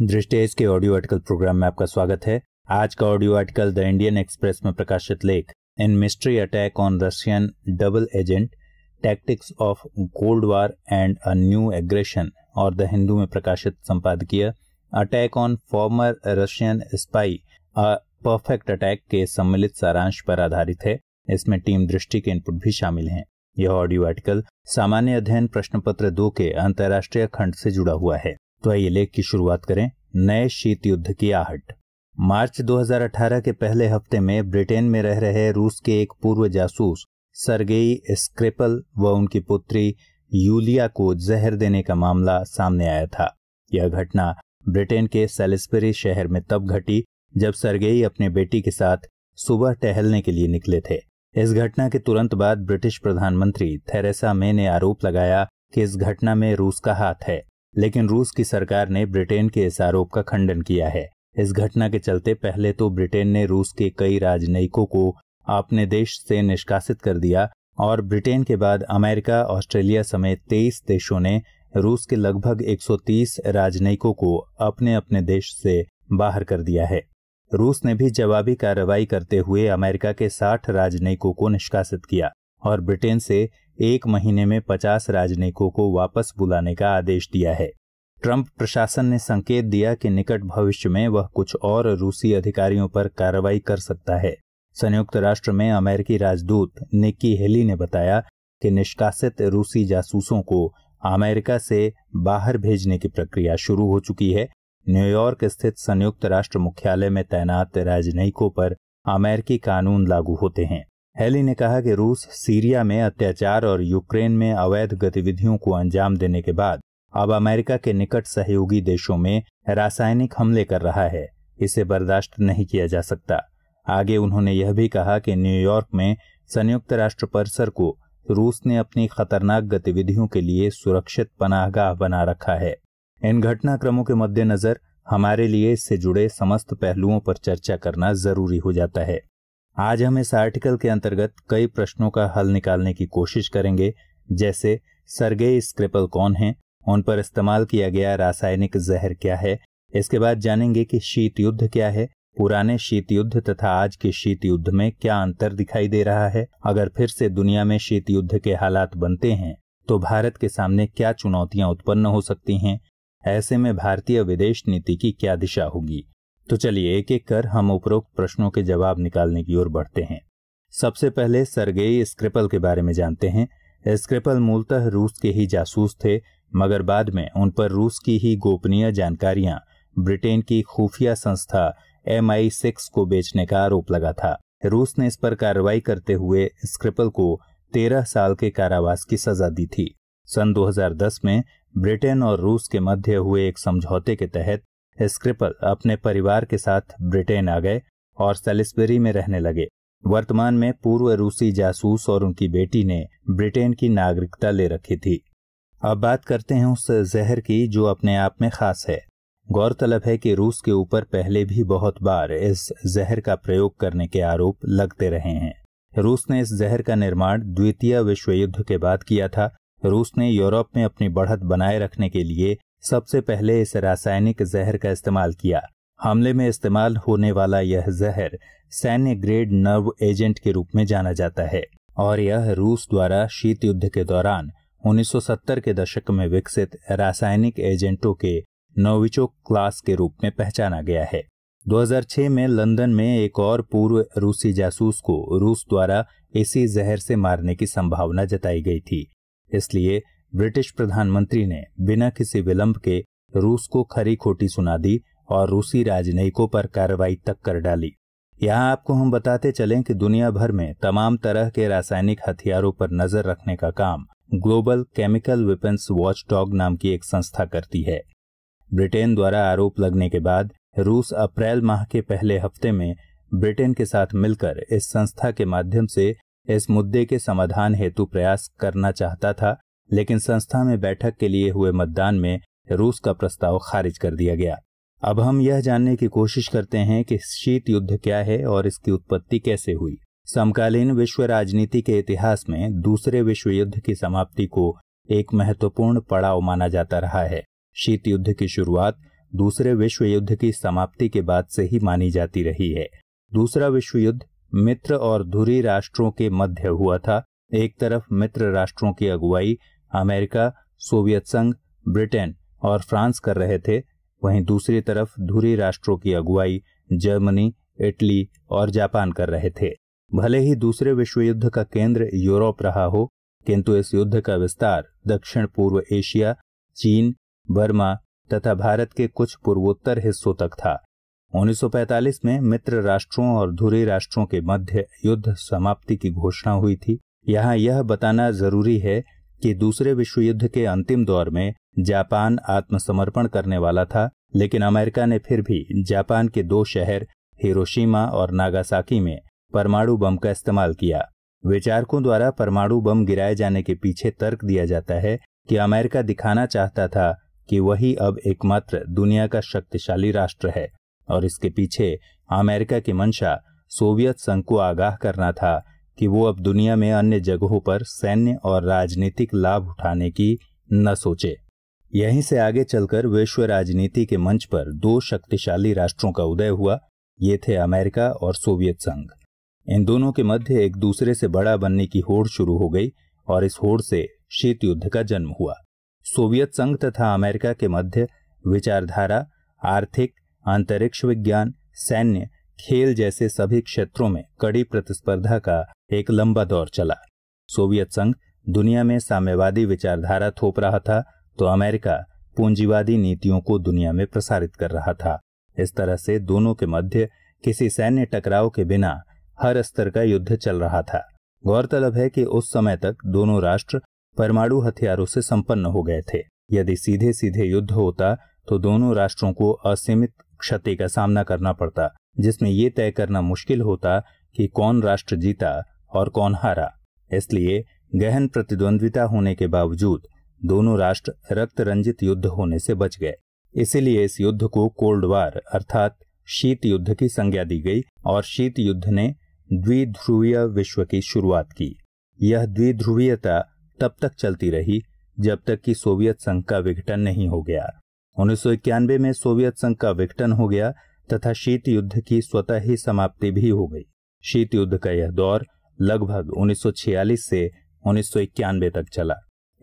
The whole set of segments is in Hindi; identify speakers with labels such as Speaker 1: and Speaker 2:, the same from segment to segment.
Speaker 1: दृष्टेज के ऑडियो आर्टिकल प्रोग्राम में आपका स्वागत है आज का audio article the Indian Express में प्रकाशित लेख in mystery attack on Russian double agent tactics of cold war and a new aggression और द हिंदू में प्रकाशित संपादकीय attack on former Russian spy a perfect attack के सम्मिलित सारांश पर आधारित है इसमें टीम दृष्टि के इनपुट भी शामिल हैं यह ऑडियो आर्टिकल सामान्य अध्ययन प्रश्न पत्र दो के अंतर्राष्ट्रीय खंड से जुड़ा हुआ है तो आइए लेख की शुरुआत करें नए शीत युद्ध की आहट मार्च 2018 के पहले हफ्ते में ब्रिटेन में रह रहे रूस के एक पूर्व जासूस सरगेई स्क्रेपल व उनकी पुत्री यूलिया को जहर देने का मामला सामने आया था यह घटना ब्रिटेन के सेलिस्परी शहर में तब घटी जब सरगेई अपने बेटी के साथ सुबह टहलने के लिए निकले थे इस घटना के तुरंत बाद ब्रिटिश प्रधानमंत्री थेरेसा मे ने आरोप लगाया कि इस घटना में रूस का हाथ है लेकिन रूस की सरकार ने ब्रिटेन के इस आरोप का खंडन किया है इस घटना के चलते पहले तो ब्रिटेन ने रूस के कई राजनयिकों को अपने देश से निष्कासित कर दिया और ब्रिटेन के बाद अमेरिका ऑस्ट्रेलिया समेत तेईस देशों ने रूस के लगभग 130 राजनयिकों को अपने अपने देश से बाहर कर दिया है रूस ने भी जवाबी कार्रवाई करते हुए अमेरिका के 60 राजनयिकों को निष्कासित किया और ब्रिटेन से एक महीने में पचास राजनयिकों को वापस बुलाने का आदेश दिया है ट्रंप प्रशासन ने संकेत दिया कि निकट भविष्य में वह कुछ और रूसी अधिकारियों पर कार्रवाई कर सकता है संयुक्त राष्ट्र में अमेरिकी राजदूत निक्की हेली ने बताया कि निष्कासित रूसी जासूसों को अमेरिका से बाहर भेजने की प्रक्रिया शुरू हो चुकी है न्यूयॉर्क स्थित संयुक्त राष्ट्र मुख्यालय में तैनात राजनयिकों पर अमेरिकी कानून लागू होते हैं हैली ने कहा कि रूस सीरिया में अत्याचार और यूक्रेन में अवैध गतिविधियों को अंजाम देने के बाद अब अमेरिका के निकट सहयोगी देशों में रासायनिक हमले कर रहा है इसे बर्दाश्त नहीं किया जा सकता आगे उन्होंने यह भी कहा कि न्यूयॉर्क में संयुक्त राष्ट्र परिसर को रूस ने अपनी खतरनाक गतिविधियों के लिए सुरक्षित पनाहगाह बना रखा है इन घटनाक्रमों के मद्देनजर हमारे लिए इससे जुड़े समस्त पहलुओं पर चर्चा करना जरूरी हो जाता है आज हम इस आर्टिकल के अंतर्गत कई प्रश्नों का हल निकालने की कोशिश करेंगे जैसे सरगे स्क्रिपल कौन है उन पर इस्तेमाल किया गया रासायनिक जहर क्या है इसके बाद जानेंगे कि शीत युद्ध क्या है पुराने शीत युद्ध तथा आज के शीत युद्ध में क्या अंतर दिखाई दे रहा है अगर फिर से दुनिया में शीत युद्ध के हालात बनते हैं तो भारत के सामने क्या चुनौतियां उत्पन्न हो सकती हैं ऐसे में भारतीय विदेश नीति की क्या दिशा होगी तो चलिए एक एक कर हम उपरोक्त प्रश्नों के जवाब निकालने की ओर बढ़ते हैं सबसे पहले सरगेई स्क्रिपल के बारे में जानते हैं स्क्रिपल मूलतः रूस के ही जासूस थे मगर बाद में उन पर रूस की ही गोपनीय जानकारियां ब्रिटेन की खुफिया संस्था एम आई सिक्स को बेचने का आरोप लगा था रूस ने इस पर कार्रवाई करते हुए स्क्रिपल को तेरह साल के कारावास की सजा दी थी सन 2010 में ब्रिटेन और रूस के मध्य हुए एक समझौते के तहत स्क्रिपल अपने परिवार के साथ ब्रिटेन आ गए और सेलिसबरी में रहने लगे वर्तमान में पूर्व रूसी जासूस और उनकी बेटी ने ब्रिटेन की नागरिकता ले रखी थी अब बात करते हैं उस जहर की जो अपने आप में खास है गौरतलब है कि रूस के ऊपर पहले भी बहुत बार इस जहर का प्रयोग करने के आरोप लगते रहे हैं रूस ने इस जहर का निर्माण द्वितीय विश्व युद्ध के बाद किया था रूस ने यूरोप में अपनी बढ़त बनाए रखने के लिए सबसे पहले इस रासायनिक जहर का इस्तेमाल किया हमले में इस्तेमाल होने वाला यह जहर सैन्य ग्रेड नर्व एजेंट के रूप में जाना जाता है और यह रूस द्वारा शीत युद्ध के दौरान 1970 के दशक में विकसित रासायनिक एजेंटों के नोविचो क्लास के रूप में पहचाना गया है 2006 में लंदन में एक और पूर्व रूसी जासूस को रूस द्वारा इसी जहर से मारने की संभावना जताई गई थी इसलिए ब्रिटिश प्रधानमंत्री ने बिना किसी विलंब के रूस को खरी खोटी सुना दी और रूसी राजनयिकों पर कार्रवाई तक कर डाली यहाँ आपको हम बताते चलें कि दुनिया भर में तमाम तरह के रासायनिक हथियारों पर नजर रखने का काम ग्लोबल केमिकल वेपन्स वॉचडॉग नाम की एक संस्था करती है ब्रिटेन द्वारा आरोप लगने के बाद रूस अप्रैल माह के पहले हफ्ते में ब्रिटेन के साथ मिलकर इस संस्था के माध्यम से इस मुद्दे के समाधान हेतु प्रयास करना चाहता था लेकिन संस्था में बैठक के लिए हुए मतदान में रूस का प्रस्ताव खारिज कर दिया गया अब हम यह जानने की कोशिश करते हैं कि शीत युद्ध क्या है और इसकी उत्पत्ति कैसे हुई समकालीन विश्व राजनीति के इतिहास में दूसरे विश्व युद्ध की समाप्ति को एक महत्वपूर्ण पड़ाव माना जाता रहा है शीत युद्ध की शुरुआत दूसरे विश्व युद्ध की समाप्ति के बाद से ही मानी जाती रही है दूसरा विश्व युद्ध मित्र और धुरी राष्ट्रों के मध्य हुआ था एक तरफ मित्र राष्ट्रों की अगुवाई अमेरिका सोवियत संघ ब्रिटेन और फ्रांस कर रहे थे वहीं दूसरी तरफ धुरी राष्ट्रों की अगुवाई जर्मनी इटली और जापान कर रहे थे भले ही दूसरे विश्व युद्ध का केंद्र यूरोप रहा हो किंतु इस युद्ध का विस्तार दक्षिण पूर्व एशिया चीन बर्मा तथा भारत के कुछ पूर्वोत्तर हिस्सों तक था 1945 में मित्र राष्ट्रों और धुरी राष्ट्रों के मध्य युद्ध समाप्ति की घोषणा हुई थी यहाँ यह बताना जरूरी है कि दूसरे विश्व युद्ध के अंतिम दौर में जापान आत्मसमर्पण करने वाला था लेकिन अमेरिका ने फिर भी जापान के दो शहर हिरोशिमा और नागासाकी में परमाणु बम का इस्तेमाल किया विचारकों द्वारा परमाणु बम गिराए जाने के पीछे तर्क दिया जाता है कि अमेरिका दिखाना चाहता था कि वही अब एकमात्र दुनिया का शक्तिशाली राष्ट्र है और इसके पीछे अमेरिका की मंशा सोवियत संघ को आगाह करना था कि वो अब दुनिया में अन्य जगहों पर सैन्य और राजनीतिक लाभ उठाने की न सोचे यहीं से आगे चलकर विश्व राजनीति के मंच पर दो शक्तिशाली राष्ट्रों का उदय हुआ ये थे अमेरिका और सोवियत संघ इन दोनों के मध्य एक दूसरे से बड़ा बनने की होड़ शुरू हो गई और इस होड़ से शीत युद्ध का जन्म हुआ सोवियत संघ तथा अमेरिका के मध्य विचारधारा आर्थिक अंतरिक्ष विज्ञान सैन्य खेल जैसे सभी क्षेत्रों में कड़ी प्रतिस्पर्धा का एक लंबा दौर चला सोवियत संघ दुनिया में साम्यवादी विचारधारा थोप रहा था तो अमेरिका पूंजीवादी नीतियों को दुनिया में प्रसारित कर रहा था इस तरह से दोनों के मध्य किसी सैन्य टकराव के बिना हर स्तर का युद्ध चल रहा था गौरतलब है कि उस समय तक दोनों राष्ट्र परमाणु हथियारों से संपन्न हो गए थे यदि सीधे सीधे युद्ध होता तो दोनों राष्ट्रों को असीमित क्षति का सामना करना पड़ता जिसमें यह तय करना मुश्किल होता कि कौन राष्ट्र जीता और कौन हारा इसलिए गहन प्रतिद्वंद्विता होने के बावजूद दोनों राष्ट्र रक्त रंजित युद्ध होने से बच गए इसीलिए इस युद्ध को कोल्ड वार अर्थात शीत युद्ध की संज्ञा दी गई और शीत युद्ध ने द्विध्रुवीय विश्व की शुरुआत की यह द्विध्रुवीयता तब तक चलती रही जब तक कि सोवियत संघ का विघटन नहीं हो गया उन्नीस में सोवियत संघ का विघटन हो गया तथा शीत युद्ध की स्वतः ही समाप्ति भी हो गई शीत युद्ध का यह दौर लगभग 1946 से उन्नीस तक चला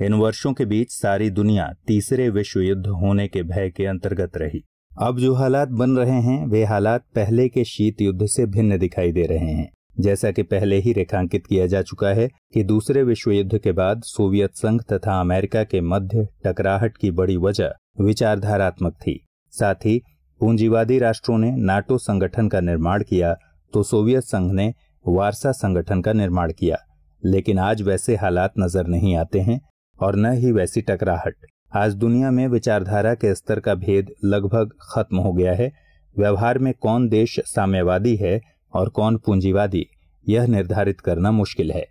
Speaker 1: इन वर्षों के बीच सारी दुनिया तीसरे विश्व युद्ध होने के भय के अंतर्गत रही अब जो हालात बन रहे हैं वे हालात पहले के शीत युद्ध से भिन्न दिखाई दे रहे हैं जैसा कि पहले ही रेखांकित किया जा चुका है कि दूसरे विश्व युद्ध के बाद सोवियत संघ तथा अमेरिका के मध्य टकराहट की बड़ी वजह विचारधारात्मक थी साथ ही पूंजीवादी राष्ट्रों ने नाटो संगठन का निर्माण किया तो सोवियत संघ ने वारसा संगठन का निर्माण किया लेकिन आज वैसे हालात नजर नहीं आते हैं और न ही वैसी टकराहट आज दुनिया में विचारधारा के स्तर का भेद लगभग खत्म हो गया है व्यवहार में कौन देश साम्यवादी है और कौन पूंजीवादी यह निर्धारित करना मुश्किल है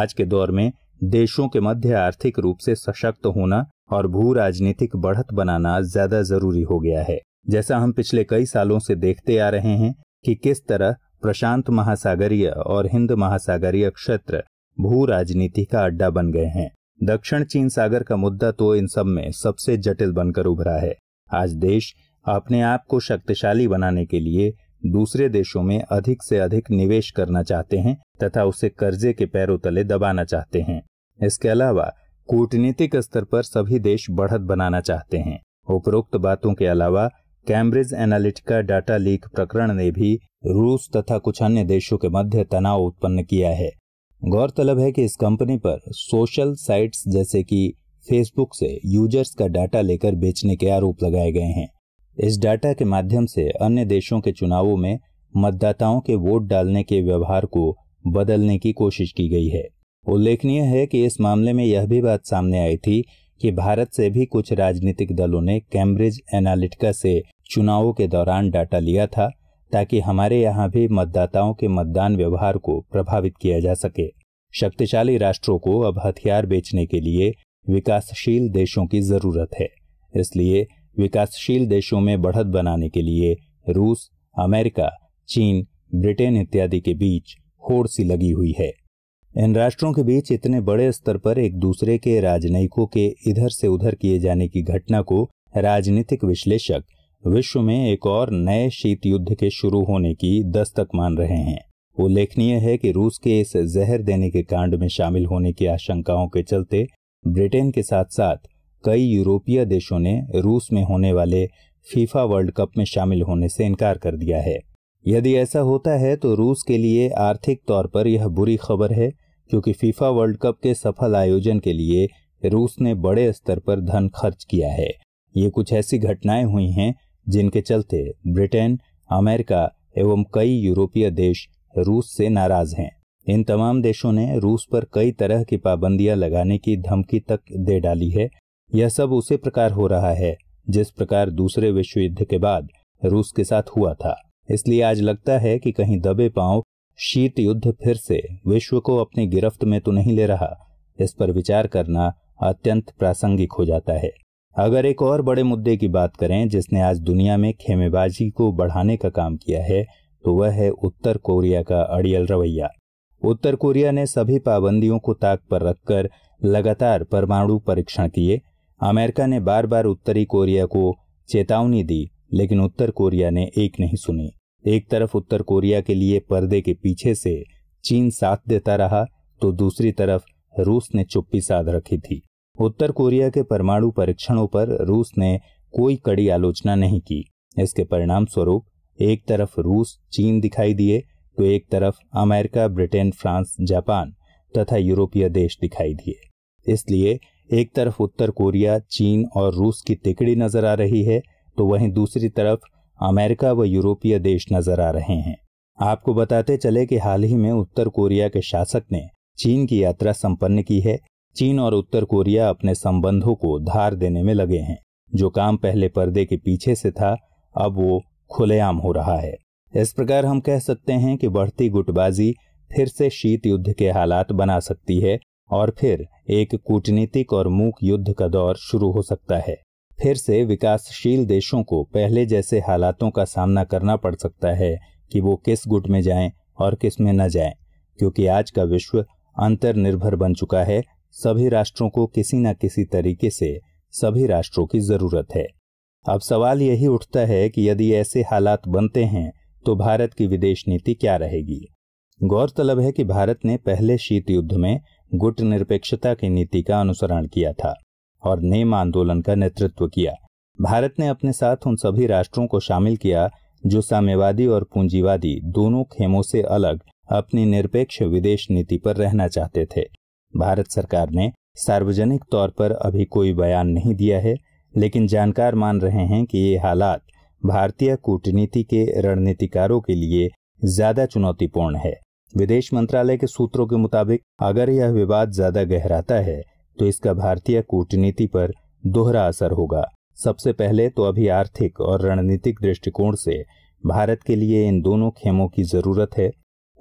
Speaker 1: आज के दौर में देशों के मध्य आर्थिक रूप से सशक्त होना और भू राजनीतिक बढ़त बनाना ज्यादा जरूरी हो गया है जैसा हम पिछले कई सालों से देखते आ रहे हैं कि किस तरह प्रशांत महासागरीय और हिंद महासागरीय क्षेत्र भू राजनीति का अड्डा बन गए हैं दक्षिण चीन सागर का मुद्दा तो इन सब में सबसे जटिल बनकर उभरा है आज देश अपने आप को शक्तिशाली बनाने के लिए दूसरे देशों में अधिक से अधिक निवेश करना चाहते हैं तथा उसे कर्जे के पैरों तले दबाना चाहते हैं इसके अलावा कूटनीतिक स्तर पर सभी देश बढ़त बनाना चाहते हैं उपरोक्त बातों के अलावा कैम्ब्रिज एनालिटिका डाटा लीक प्रकरण ने भी रूस तथा कुछ अन्य देशों के मध्य तनाव उत्पन्न किया है गौरतलब है कि इस कंपनी पर सोशल साइट्स जैसे कि फेसबुक से यूजर्स का डाटा लेकर बेचने के आरोप लगाए गए हैं इस डाटा के माध्यम से अन्य देशों के चुनावों में मतदाताओं के वोट डालने के व्यवहार को बदलने की कोशिश की गई है उल्लेखनीय है कि इस मामले में यह भी बात सामने आई थी कि भारत से भी कुछ राजनीतिक दलों ने कैम्ब्रिज एनालिटिका से चुनावों के दौरान डाटा लिया था ताकि हमारे यहाँ भी मतदाताओं के मतदान व्यवहार को प्रभावित किया जा सके शक्तिशाली राष्ट्रों को अब हथियार बेचने के लिए विकासशील देशों की जरूरत है इसलिए विकासशील देशों में बढ़त बनाने के लिए रूस अमेरिका चीन ब्रिटेन इत्यादि के बीच होड़ सी लगी हुई है इन राष्ट्रों के बीच इतने बड़े स्तर पर एक दूसरे के राजनयिकों के इधर से उधर किए जाने की घटना को राजनीतिक विश्लेषक विश्व में एक और नए शीत युद्ध के शुरू होने की दस्तक मान रहे हैं उल्लेखनीय है कि रूस के इस जहर देने के कांड में शामिल होने की आशंकाओं के चलते ब्रिटेन के साथ साथ कई यूरोपीय देशों ने रूस में होने वाले फीफा वर्ल्ड कप में शामिल होने से इनकार कर दिया है यदि ऐसा होता है तो रूस के लिए आर्थिक तौर पर यह बुरी खबर है क्योंकि फीफा वर्ल्ड कप के सफल आयोजन के लिए रूस ने बड़े स्तर पर धन खर्च किया है ये कुछ ऐसी घटनाएं हुई हैं जिनके चलते ब्रिटेन अमेरिका एवं कई यूरोपीय देश रूस से नाराज हैं इन तमाम देशों ने रूस पर कई तरह की पाबंदियां लगाने की धमकी तक दे डाली है यह सब उसी प्रकार हो रहा है जिस प्रकार दूसरे विश्व युद्ध के बाद रूस के साथ हुआ था इसलिए आज लगता है कि कहीं दबे पांव शीत युद्ध फिर से विश्व को अपनी गिरफ्त में तो नहीं ले रहा इस पर विचार करना अत्यंत प्रासंगिक हो जाता है अगर एक और बड़े मुद्दे की बात करें जिसने आज दुनिया में खेमेबाजी को बढ़ाने का काम किया है तो वह है उत्तर कोरिया का अड़ियल रवैया उत्तर कोरिया ने सभी पाबंदियों को ताक पर रखकर लगातार परमाणु परीक्षण किए अमेरिका ने बार बार उत्तरी कोरिया को चेतावनी दी लेकिन उत्तर कोरिया ने एक नहीं सुनी एक तरफ उत्तर कोरिया के लिए पर्दे के पीछे से चीन साथ देता रहा तो दूसरी तरफ रूस ने चुप्पी साध रखी थी उत्तर कोरिया के परमाणु परीक्षणों पर रूस ने कोई कड़ी आलोचना नहीं की इसके परिणाम स्वरूप एक तरफ रूस चीन दिखाई दिए तो एक तरफ अमेरिका ब्रिटेन फ्रांस जापान तथा यूरोपीय देश दिखाई दिए इसलिए एक तरफ उत्तर कोरिया चीन और रूस की तिकड़ी नजर आ रही है तो वहीं दूसरी तरफ अमेरिका व यूरोपीय देश नजर आ रहे हैं आपको बताते चले कि हाल ही में उत्तर कोरिया के शासक ने चीन की यात्रा संपन्न की है चीन और उत्तर कोरिया अपने संबंधों को धार देने में लगे हैं जो काम पहले पर्दे के पीछे से था अब वो खुलेआम हो रहा है इस प्रकार हम कह सकते हैं कि बढ़ती गुटबाजी फिर से शीत युद्ध के हालात बना सकती है और फिर एक कूटनीतिक और मूक युद्ध का दौर शुरू हो सकता है फिर से विकासशील देशों को पहले जैसे हालातों का सामना करना पड़ सकता है कि वो किस गुट में जाएं और किस में न जाएं क्योंकि आज का विश्व अंतर्निर्भर बन चुका है सभी राष्ट्रों को किसी न किसी तरीके से सभी राष्ट्रों की जरूरत है अब सवाल यही उठता है कि यदि ऐसे हालात बनते हैं तो भारत की विदेश नीति क्या रहेगी गौरतलब है कि भारत ने पहले शीत युद्ध में गुट निरपेक्षता की नीति का अनुसरण किया था और नेम आंदोलन का नेतृत्व किया भारत ने अपने साथ उन सभी राष्ट्रों को शामिल किया जो साम्यवादी और पूंजीवादी दोनों खेमों से अलग अपनी निरपेक्ष विदेश नीति पर रहना चाहते थे भारत सरकार ने सार्वजनिक तौर पर अभी कोई बयान नहीं दिया है लेकिन जानकार मान रहे हैं कि ये हालात भारतीय कूटनीति के रणनीतिकारों के लिए ज्यादा चुनौतीपूर्ण है विदेश मंत्रालय के सूत्रों के मुताबिक अगर यह विवाद ज्यादा गहराता है तो इसका भारतीय कूटनीति पर दोहरा असर होगा सबसे पहले तो अभी आर्थिक और रणनीतिक दृष्टिकोण से भारत के लिए इन दोनों खेमों की जरूरत है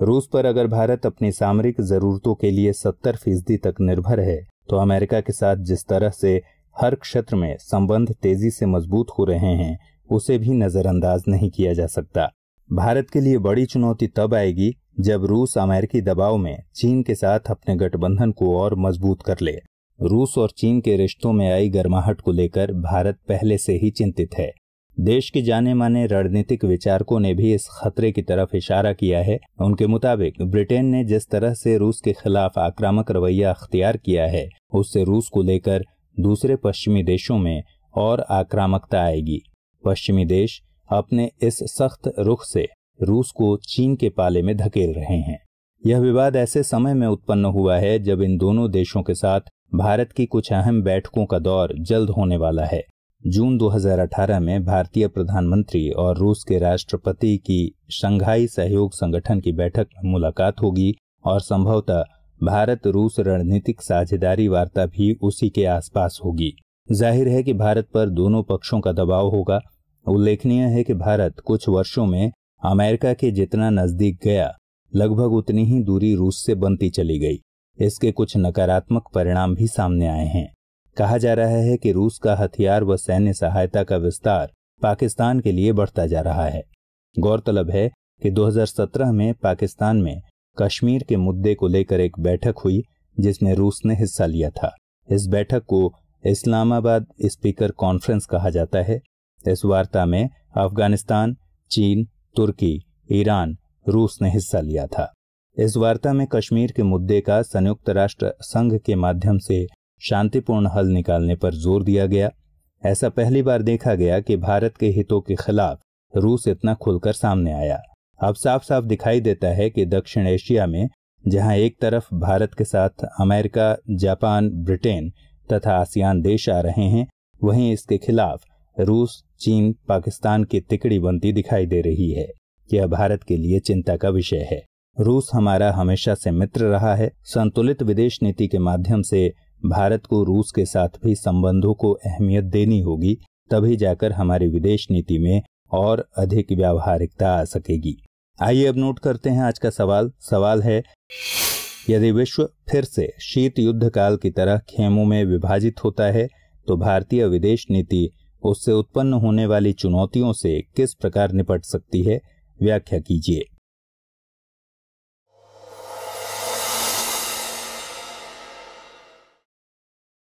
Speaker 1: रूस पर अगर भारत अपनी सामरिक जरूरतों के लिए सत्तर फीसदी तक निर्भर है तो अमेरिका के साथ जिस तरह से हर क्षेत्र में संबंध तेजी से मजबूत हो रहे हैं उसे भी नजरअंदाज नहीं किया जा सकता भारत के लिए बड़ी चुनौती तब आएगी जब रूस अमेरिकी दबाव में चीन के साथ अपने गठबंधन को और मजबूत कर ले रूस और चीन के रिश्तों में आई गर्माहट को लेकर भारत पहले से ही चिंतित है देश के जाने माने रणनीतिक विचारकों ने भी इस खतरे की तरफ इशारा किया है उनके मुताबिक ब्रिटेन ने जिस तरह से रूस के खिलाफ आक्रामक रवैया अख्तियार किया है उससे रूस को लेकर दूसरे पश्चिमी देशों में और आक्रामकता आएगी पश्चिमी देश अपने इस सख्त रुख से रूस को चीन के पाले में धकेल रहे हैं यह विवाद ऐसे समय में उत्पन्न हुआ है जब इन दोनों देशों के साथ भारत की कुछ अहम बैठकों का दौर जल्द होने वाला है जून 2018 में भारतीय प्रधानमंत्री और रूस के राष्ट्रपति की शंघाई सहयोग संगठन की बैठक में मुलाकात होगी और संभवतः भारत रूस रणनीतिक साझेदारी वार्ता भी उसी के आसपास होगी जाहिर है कि भारत पर दोनों पक्षों का दबाव होगा उल्लेखनीय है कि भारत कुछ वर्षों में अमेरिका के जितना नजदीक गया लगभग उतनी ही दूरी रूस से बनती चली गई इसके कुछ नकारात्मक परिणाम भी सामने आए हैं कहा जा रहा है कि रूस का हथियार व सैन्य सहायता का विस्तार पाकिस्तान के लिए बढ़ता जा रहा है गौरतलब है कि 2017 में पाकिस्तान में कश्मीर के मुद्दे को लेकर एक बैठक हुई जिसमें रूस ने हिस्सा लिया था इस बैठक को इस्लामाबाद स्पीकर कॉन्फ्रेंस कहा जाता है इस वार्ता में अफगानिस्तान चीन तुर्की ईरान रूस ने हिस्सा लिया था इस वार्ता में कश्मीर के मुद्दे का संयुक्त राष्ट्र संघ के माध्यम से शांतिपूर्ण हल निकालने पर जोर दिया गया ऐसा पहली बार देखा गया कि भारत के हितों के खिलाफ रूस इतना खुलकर सामने आया अब साफ साफ दिखाई देता है कि दक्षिण एशिया में जहां एक तरफ भारत के साथ अमेरिका जापान ब्रिटेन तथा आसियान देश आ रहे हैं वहीं इसके खिलाफ रूस चीन पाकिस्तान की तिकड़ी बनती दिखाई दे रही है यह भारत के लिए चिंता का विषय है रूस हमारा हमेशा से मित्र रहा है संतुलित विदेश नीति के माध्यम से भारत को रूस के साथ भी संबंधों को अहमियत देनी होगी तभी जाकर हमारी विदेश नीति में और अधिक व्यावहारिकता आ सकेगी आइए अब नोट करते हैं आज का सवाल सवाल है यदि विश्व फिर से शीत युद्ध काल की तरह खेमों में विभाजित होता है तो भारतीय विदेश नीति उससे उत्पन्न होने वाली चुनौतियों से किस प्रकार निपट सकती है व्याख्या कीजिए